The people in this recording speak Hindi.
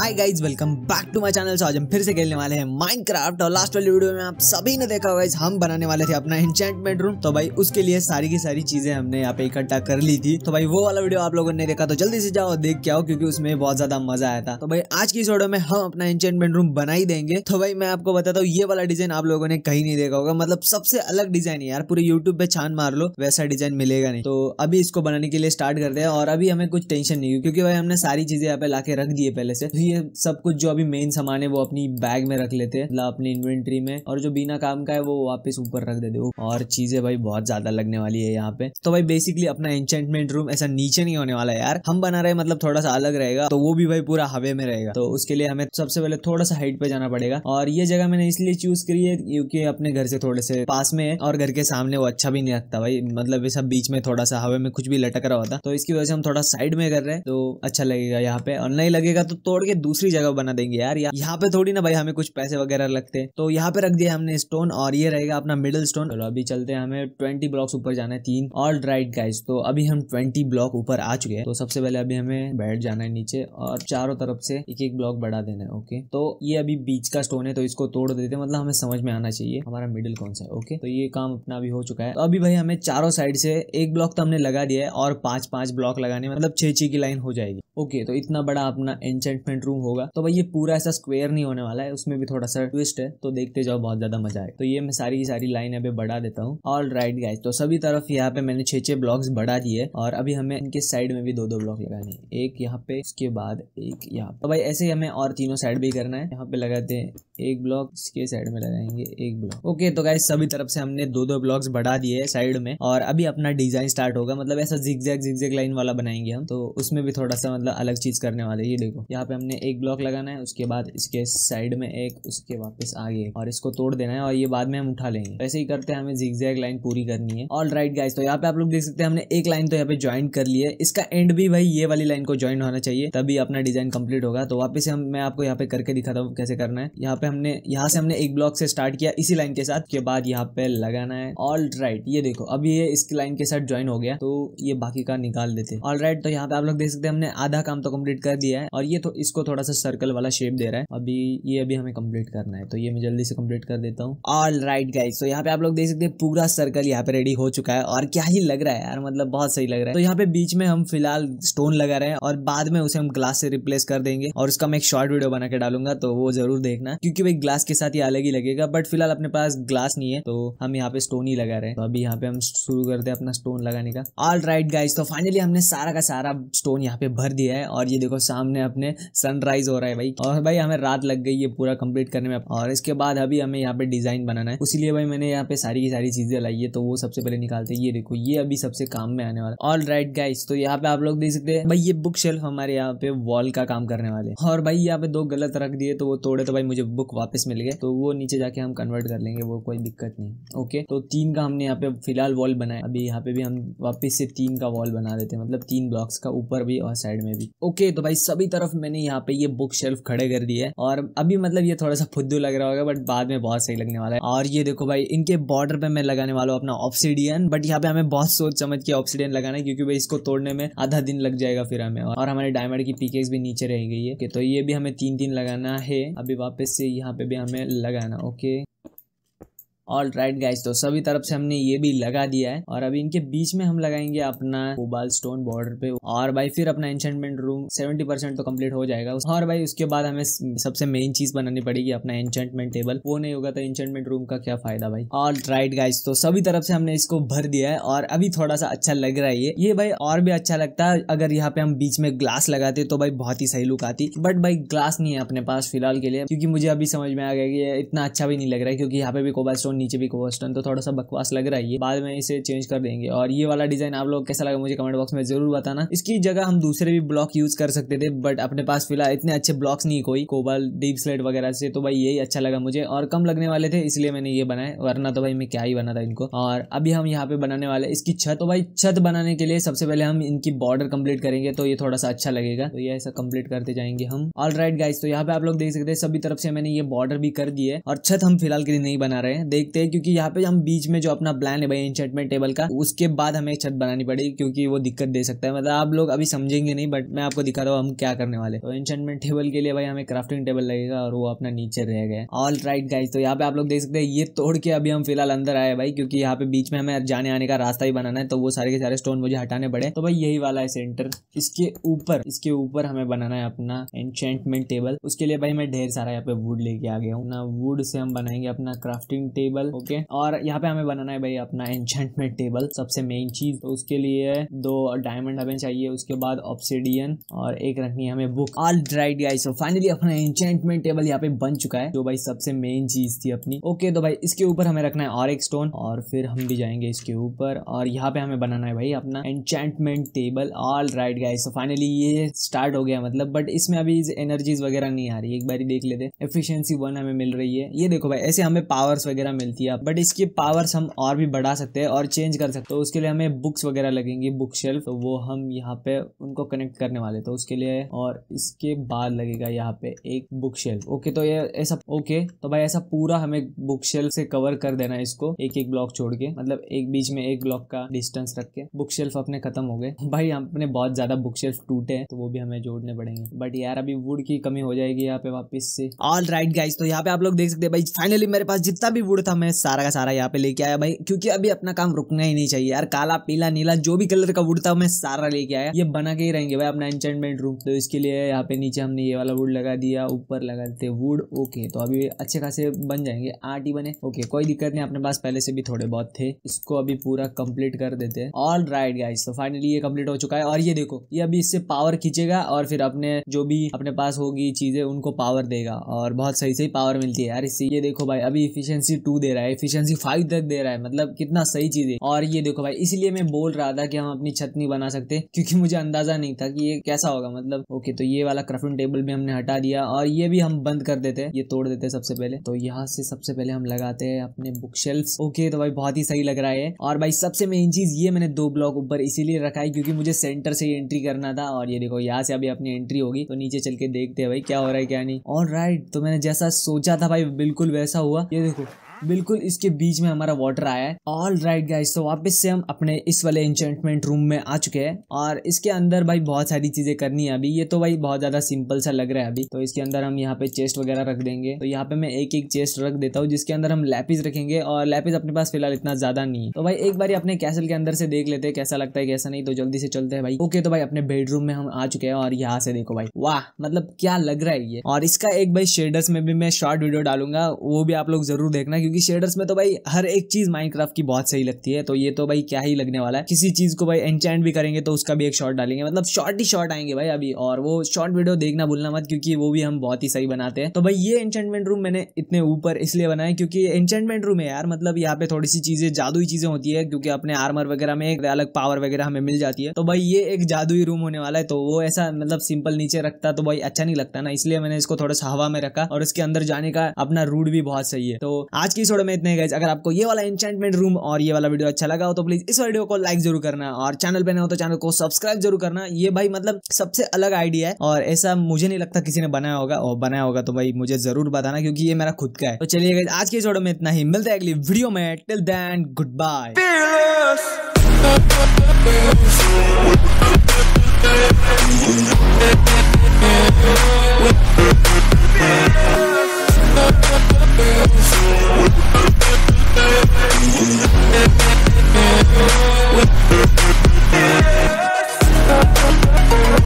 hi guys welcome back to my channel आज हम फिर से खेलने वाले हैं माइनक्राफ्ट और लास्ट वाली वीडियो में आप सभी ने देखा होगा हम बनाने वाले थे अपना इंचेंटमेंट रूम तो भाई उसके लिए सारी की सारी चीजें हमने यहाँ पे इकट्ठा कर ली थी तो भाई वो वाला वीडियो आप लोगों ने देखा तो जल्दी से जाओ देख के आओ क्योंकि उसमें बहुत ज्यादा मजा आया था तो भाई आज की इस वीडियो में हम अपना इंचेंटमेंट रूम बना ही देंगे तो भाई मैं आपको बताता हूँ ये वाला डिजाइन आप लोगों ने कहीं नहीं देखा होगा मतलब सबसे अलग डिजाइन है यार पूरे यूट्यूब पे छान मार लो वैसा डिजाइन मिलेगा नहीं तो अभी इसको बनाने के लिए स्टार्ट करते हैं और अभी हमें कुछ टेंशन नहीं हुई क्योंकि भाई हमने सारी चीजें यहाँ पे ला रख दी पहले से तो ये सब कुछ जो अभी मेन सामान है वो अपनी बैग में रख लेते मतलब अपनी इन्वेंट्री में और जो बिना काम का है वो वापस ऊपर रख देते हो और चीजें भाई बहुत ज्यादा लगने वाली है यहाँ पे तो भाई बेसिकली अपना एंचेंटमेंट रूम ऐसा नीचे नहीं होने वाला यार हम बना रहे मतलब थोड़ा सा अलग रहेगा तो वो भी भाई पूरा हवे में रहेगा तो उसके लिए हमें सबसे पहले थोड़ा सा हाइट पे जाना पड़ेगा और ये जगह मैंने इसलिए चूज करी है क्योंकि अपने घर से थोड़े से पास में है और घर के सामने वो अच्छा भी नहीं लगता भाई मतलब ये सब बीच में थोड़ा सा हवा में कुछ भी लटक रहा होता तो इसकी वजह से हम थोड़ा साइड में कर रहे हैं तो अच्छा लगेगा यहाँ पे और नहीं लगेगा तो तोड़ के दूसरी जगह बना देंगे यार यहाँ पे थोड़ी ना भाई हमें कुछ पैसे वगैरह लगते तो यहाँ पे रख दिया हमने स्टोन और ये रहेगा अपना मिडिल स्टोन चलो अभी चलते हैं हमें ट्वेंटी ब्लॉक्स ऊपर जाना है तीन ऑल राइट गाइज तो अभी हम ट्वेंटी ब्लॉक ऊपर आ चुके हैं तो सबसे पहले अभी हमें बैठ जाना है नीचे और चारों तरफ से एक एक ब्लॉक बढ़ा देना है ओके तो ये अभी बीच का स्टोन है तो इसको तोड़ देते हैं मतलब हमें समझ में आना चाहिए हमारा मिडिल कौन सा है ओके तो ये काम अपना अभी हो चुका है तो अभी भाई हमें चारों साइड से एक ब्लॉक तो हमने लगा दिया है और पांच पांच ब्लॉक लगाने मतलब छह छह की लाइन हो जाएगी ओके तो इतना बड़ा अपना एंचेंटमेंट बेडरूम होगा तो भाई ये पूरा ऐसा स्क्वेयर नहीं होने वाला है उसमें भी थोड़ा सा ट्विस्ट है तो देखते जाओ बहुत ज्यादा मजा आए तो ये मैं सारी की सारी लाइन अभी बढ़ा देता हूँ ऑल राइट गाइज तो सभी तरफ यहाँ पे मैंने छे छे ब्लॉक्स बढ़ा दिए और अभी हमें इनके साइड में भी दो दो ब्लॉक लगाने एक यहाँ पे उसके बाद एक यहाँ तो भाई ऐसे हमें और तीनों साइड भी करना है यहाँ पे लगाते हैं एक ब्लॉक इसके साइड में लगाएंगे एक ब्लॉक ओके तो गाइज सभी तरफ से हमने दो दो ब्लॉक्स बढ़ा दिए साइड में और अभी अपना डिजाइन स्टार्ट होगा मतलब ऐसा zig zag zig zag line वाला बनाएंगे हम तो उसमें भी थोड़ा सा मतलब अलग चीज करने वाले ये देखो यहाँ पे हमने एक ब्लॉक लगाना है उसके बाद इसके साइड में एक उसके वापस आगे और इसको तोड़ देना है और ये बाद में हम उठा लेंगे वैसे ही करते हैं हमें जिग लाइन पूरी करनी है ऑल राइट गाइज तो यहाँ पे आप लोग देख सकते हैं हमने एक लाइन तो यहाँ पे ज्वाइन कर ली है इसका एंड भी भाई ये वाली लाइन को ज्वाइन होना चाहिए तभी अपना डिजाइन कम्प्लीट होगा तो वापस हम मैं आपको यहाँ पे करके दिखाता हूँ कैसे करना है यहाँ पे हमने यहाँ से हमने एक ब्लॉक से स्टार्ट किया इसी लाइन के साथ के बाद यहाँ पे लगाना है ऑल राइट ये देखो अभी ये इसकी लाइन के साथ ज्वाइन हो गया तो ये बाकी का निकाल देते ऑल राइट तो यहाँ पे आप लोग देख सकते हैं हमने आधा काम तो कम्प्लीट कर दिया है और ये तो इसको इसको थोड़ा सा सर्कल वाला शेप दे रहा है अभी ये अभी हमें कंप्लीट करना है तो ये मैं जल्दी से कंप्लीट कर देता हूँ ऑल राइट गाइज तो यहाँ पे आप लोग देख सकते हैं पूरा सर्कल यहाँ पे रेडी हो चुका है और क्या ही लग रहा है यार मतलब बहुत सही लग रहा है तो यहाँ पे बीच में हम फिलहाल स्टोन लगा रहे हैं और बाद में उसे हम ग्लास से रिप्लेस कर देंगे और उसका मैं एक शॉर्ट वीडियो बना के डालूंगा तो वो जरूर देखना क्योंकि भाई ग्लास के साथ ही अलग ही लगेगा बट फिलहाल अपने पास ग्लास नहीं है तो हम यहाँ पे स्टोन ही लगा रहे हैं तो अभी यहाँ पे हम शुरू करते हैं अपना स्टोन लगाने का ऑल राइट गाइज तो फाइनली हमने सारा का सारा स्टोन यहाँ पे भर दिया है और ये देखो सामने अपने सनराइज हो रहा है भाई और भाई हमें रात लग गई है पूरा कंप्लीट करने में और इसके बाद अभी हमें यहाँ पे डिजाइन बनाना है उसी भाई मैंने यहाँ पे सारी की सारी चीजें लाई है तो वो सबसे पहले निकालते ये देखो ये अभी सबसे काम में आने वाला ऑल राइट गाइस तो यहाँ पे आप लोग देख सकते हैं भाई ये बुक शेल्फ हमारे यहाँ पे वॉल का काम करने वाले और भाई यहाँ पे दो गलत रख दिए तो वो तोड़े तो भाई मुझे बुक वापस मिल गए तो वो नीचे जाके हम कन्वर्ट कर लेंगे वो कोई दिक्कत नहीं ओके तो तीन का हमने यहाँ पे फिलहाल वॉल बनाया अभी यहाँ पे भी हम वापस से तीन का वॉल बना देते हैं मतलब तीन ब्लॉक्स का ऊपर भी और साइड में भी ओके तो भाई सभी तरफ मैंने यहाँ यहाँ पे ये बुक शेल्फ खड़े कर दिए और अभी मतलब ये थोड़ा सा फुद्दू लग रहा होगा बट बाद में बहुत सही लगने वाला है और ये देखो भाई इनके बॉर्डर पे मैं लगाने वाला हूँ अपना ऑप्सीडियन बट यहाँ पे हमें बहुत सोच समझ के ऑप्सीडियन लगाना है क्योंकि भाई इसको तोड़ने में आधा दिन लग जाएगा फिर हमें और हमारे डायमंड की पीकेस भी नीचे रह गई है तो ये भी हमें तीन दिन लगाना है अभी वापस से यहाँ पे भी हमें लगाना ओके ऑल राइट गाइज तो सभी तरफ से हमने ये भी लगा दिया है और अभी इनके बीच में हम लगाएंगे अपना मोबाइल स्टोन बॉर्डर पे और भाई फिर अपना एंशेंटमेंट रूम सेवेंटी परसेंट तो कम्प्लीट हो जाएगा और भाई उसके बाद हमें सबसे मेन चीज बनानी पड़ेगी अपना एंशेंटमेंट टेबल वो नहीं होगा तो एंशेंटमेंट रूम का क्या फायदा भाई ऑल राइट गाइज तो सभी तरफ से हमने इसको भर दिया है और अभी थोड़ा सा अच्छा लग रहा है ये ये भाई और भी अच्छा लगता है अगर यहाँ पे हम बीच में ग्लास लगाते तो भाई बहुत ही सही लुक आती बट भाई ग्लास नहीं है अपने पास फिलहाल के लिए क्योंकि मुझे अभी समझ में आ गया कि इतना अच्छा भी नहीं लग रहा है क्योंकि यहाँ पे भी कोबाल स्टोन नीचे भी कोबर स्टोन तो थोड़ा सा बकवास लग रहा है ये बाद में इसे चेंज कर देंगे और ये वाला डिजाइन आप लोग कैसा लगा मुझे कमेंट बॉक्स में जरूर बताना इसकी जगह हम दूसरे भी ब्लॉक यूज कर सकते थे बट अपने पास फिलहाल इतने अच्छे ब्लॉक्स नहीं कोई कोबल डीप स्लेट वगैरह से तो भाई यही अच्छा लगा मुझे और कम लगने वाले थे इसलिए मैंने ये बनाए वरना तो भाई मैं क्या ही बना था इनको और अभी हम यहाँ पे बनाने वाले इसकी छत तो भाई छत बनाने के लिए सबसे पहले हम इनकी बॉर्डर कंप्लीट करेंगे तो ये थोड़ा सा अच्छा लगेगा तो ये ऐसा कम्प्लीट करते जाएंगे हम ऑल राइट गाइज तो यहाँ पे आप लोग देख सकते हैं सभी तरफ से मैंने ये बॉर्डर भी कर दी है और छत हम फिलहाल के लिए नहीं बना रहे हैं देख देखते हैं क्योंकि यहाँ पे हम बीच में जो अपना प्लान है भाई इंचमेंट टेबल का उसके बाद हमें छत बनानी पड़ेगी क्योंकि वो दिक्कत दे सकता है मतलब आप लोग अभी समझेंगे नहीं बट मैं आपको दिखा रहा हूँ हम क्या करने वाले तो इंचमेंट टेबल के लिए भाई हमें क्राफ्टिंग टेबल लगेगा और वो अपना नीचे रह गए ऑल राइट गाइज तो यहाँ पे आप लोग देख सकते हैं ये तोड़ के अभी हम फिलहाल अंदर आए भाई क्योंकि यहाँ पे बीच में हमें जाने आने का रास्ता ही बनाना है तो वो सारे के सारे स्टोन मुझे हटाने पड़े तो भाई यही वाला है सेंटर इसके ऊपर इसके ऊपर हमें बनाना है अपना एंचमेंट टेबल उसके लिए भाई मैं ढेर सारा यहाँ पे वुड लेके आ गया हूँ ना वुड से हम बनाएंगे अपना क्राफ्टिंग टेबल टेबल ओके और यहाँ पे हमें बनाना है भाई अपना एंचमेंट टेबल सबसे मेन चीज तो उसके लिए दो डायमंड हमें चाहिए उसके बाद ऑप्सीडियन और एक रखनी है हमें book all right guys so finally अपना एंचमेंट टेबल यहाँ पे बन चुका है जो भाई सबसे मेन चीज थी अपनी ओके तो भाई इसके ऊपर हमें रखना है और एक स्टोन और फिर हम भी जाएंगे इसके ऊपर और यहाँ पे हमें बनाना है भाई अपना enchantment table all right guys so finally ये स्टार्ट हो गया मतलब बट इसमें अभी एनर्जीज वगैरह नहीं आ रही एक बार देख लेते एफिशियंसी वन हमें मिल रही है ये देखो भाई ऐसे हमें पावर्स वगैरह मिलती है बट इसकी पावर्स हम और भी बढ़ा सकते हैं और चेंज कर सकते हैं तो उसके लिए हमें बुक्स वगैरह लगेंगी बुक शेल्फ तो वो हम यहाँ पे उनको कनेक्ट करने वाले तो उसके लिए और इसके बाद लगेगा यहाँ पे एक बुक शेल्फ ओके तो ये ऐसा ओके तो भाई ऐसा पूरा हमें बुक शेल्फ से कवर कर देना है इसको एक एक ब्लॉक छोड़ के मतलब एक बीच में एक ब्लॉक का डिस्टेंस रख के बुक शेल्फ अपने खत्म हो गए भाई अपने बहुत ज्यादा बुक शेल्फ टूटे हैं तो वो भी हमें जोड़ने पड़ेंगे बट यार अभी वुड की कमी हो जाएगी यहाँ पे वापिस से ऑल राइट गाइज तो यहाँ पे आप लोग देख सकते हैं भाई फाइनली मेरे पास जितना भी वुड था मैं सारा का सारा यहाँ पे लेके आया भाई क्योंकि अभी अपना काम रुकना ही नहीं चाहिए यार काला पीला नीला जो भी कलर का वुड था मैं सारा लेके आया ये बना के ही रहेंगे भाई अपना एंटेनमेंट रूम तो इसके लिए यहाँ पे नीचे हमने ये वाला वुड लगा दिया ऊपर लगा देते वुड ओके तो अभी अच्छे खासे बन जाएंगे आठ ही बने ओके कोई दिक्कत नहीं अपने पास पहले से भी थोड़े बहुत थे इसको अभी पूरा कम्प्लीट कर देते हैं ऑल राइट गाइस तो फाइनली ये कम्प्लीट हो चुका है और ये देखो ये अभी इससे पावर खींचेगा और फिर अपने जो भी अपने पास होगी चीजें उनको पावर देगा और बहुत सही सही पावर मिलती है यार इससे ये देखो भाई अभी इफिशियंसी टू टू दे रहा है एफिशिएंसी फाइव तक दे रहा है मतलब कितना सही चीज है और ये देखो भाई इसलिए मैं बोल रहा था कि हम अपनी छत नहीं बना सकते क्योंकि मुझे अंदाजा नहीं था कि ये कैसा होगा मतलब ओके तो ये वाला क्रफिन टेबल भी हमने हटा दिया और ये भी हम बंद कर देते हैं ये तोड़ देते हैं सबसे पहले तो यहाँ से सबसे पहले हम लगाते हैं अपने बुक शेल्फ ओके तो भाई बहुत ही सही लग रहा है और भाई सबसे मेन चीज ये मैंने दो ब्लॉक ऊपर इसीलिए रखा है क्योंकि मुझे सेंटर से एंट्री करना था और ये देखो यहाँ से अभी अपनी एंट्री होगी तो नीचे चल के देखते हैं भाई क्या हो रहा है क्या नहीं और राइट तो मैंने जैसा सोचा था भाई बिल्कुल वैसा हुआ ये देखो बिल्कुल इसके बीच में हमारा वाटर आया है ऑल राइट गाइस तो वापस से हम अपने इस वाले इंचमेंट रूम में आ चुके हैं और इसके अंदर भाई बहुत सारी चीजें करनी है अभी ये तो भाई बहुत ज्यादा सिंपल सा लग रहा है अभी तो इसके अंदर हम यहाँ पे चेस्ट वगैरह रख देंगे तो यहाँ पे मैं एक एक चेस्ट रख देता हूँ जिसके अंदर हम लैपिस रखेंगे और लैपिस अपने पास फिलहाल इतना ज्यादा नहीं है तो भाई एक बार अपने कैसल के अंदर से देख लेते हैं कैसा लगता है कैसा नहीं तो जल्दी से चलते हैं भाई ओके तो भाई अपने बेडरूम में हम आ चुके हैं और यहाँ से देखो भाई वाह मतलब क्या लग रहा है ये और इसका एक भाई शेडर्स में भी मैं शॉर्ट वीडियो डालूंगा वो भी आप लोग जरूर देखना क्योंकि शेडर्स में तो भाई हर एक चीज माइनक्राफ्ट की बहुत सही लगती है तो ये तो भाई क्या ही लगने वाला है किसी चीज को भाई एंटेंट भी करेंगे तो उसका भी एक शॉर्ट डालेंगे मतलब शॉर्ट ही शॉर्ट आएंगे भाई अभी और वो शॉर्ट वीडियो देखना भूलना मत क्योंकि वो भी हम बहुत ही सही बनाते हैं तो भाई ये एंटेंटमेंट रूम मैंने इतने ऊपर इसलिए बनाया क्योंकि एंटेंटमेंट रूम है यार मतलब यहाँ पे थोड़ी सी चीजें जादुई चीजें होती है क्योंकि अपने आर्मर वगैरह में एक अलग पावर वगैरह हमें मिल जाती है तो भाई ये एक जादुई रूम होने वाला है तो वो ऐसा मतलब सिंपल नीचे रखता तो भाई अच्छा नहीं लगता ना इसलिए मैंने इसको थोड़ा सा हवा में रखा और इसके अंदर जाने का अपना रूट भी बहुत सही है तो आज की इस वीडियो में इतने गए अगर आपको ये वाला एंचमेंट रूम और ये वाला वीडियो अच्छा लगा हो तो प्लीज़ इस वीडियो को लाइक जरूर करना और चैनल पर ना हो तो चैनल को सब्सक्राइब जरूर करना ये भाई मतलब सबसे अलग आइडिया है और ऐसा मुझे नहीं लगता किसी ने बनाया होगा और बनाया होगा तो भाई मुझे जरूर बताना क्योंकि ये मेरा खुद का है तो चलिए गए आज के इस वीडियो में इतना ही मिलता है अगली वीडियो में टिल देन गुड बाय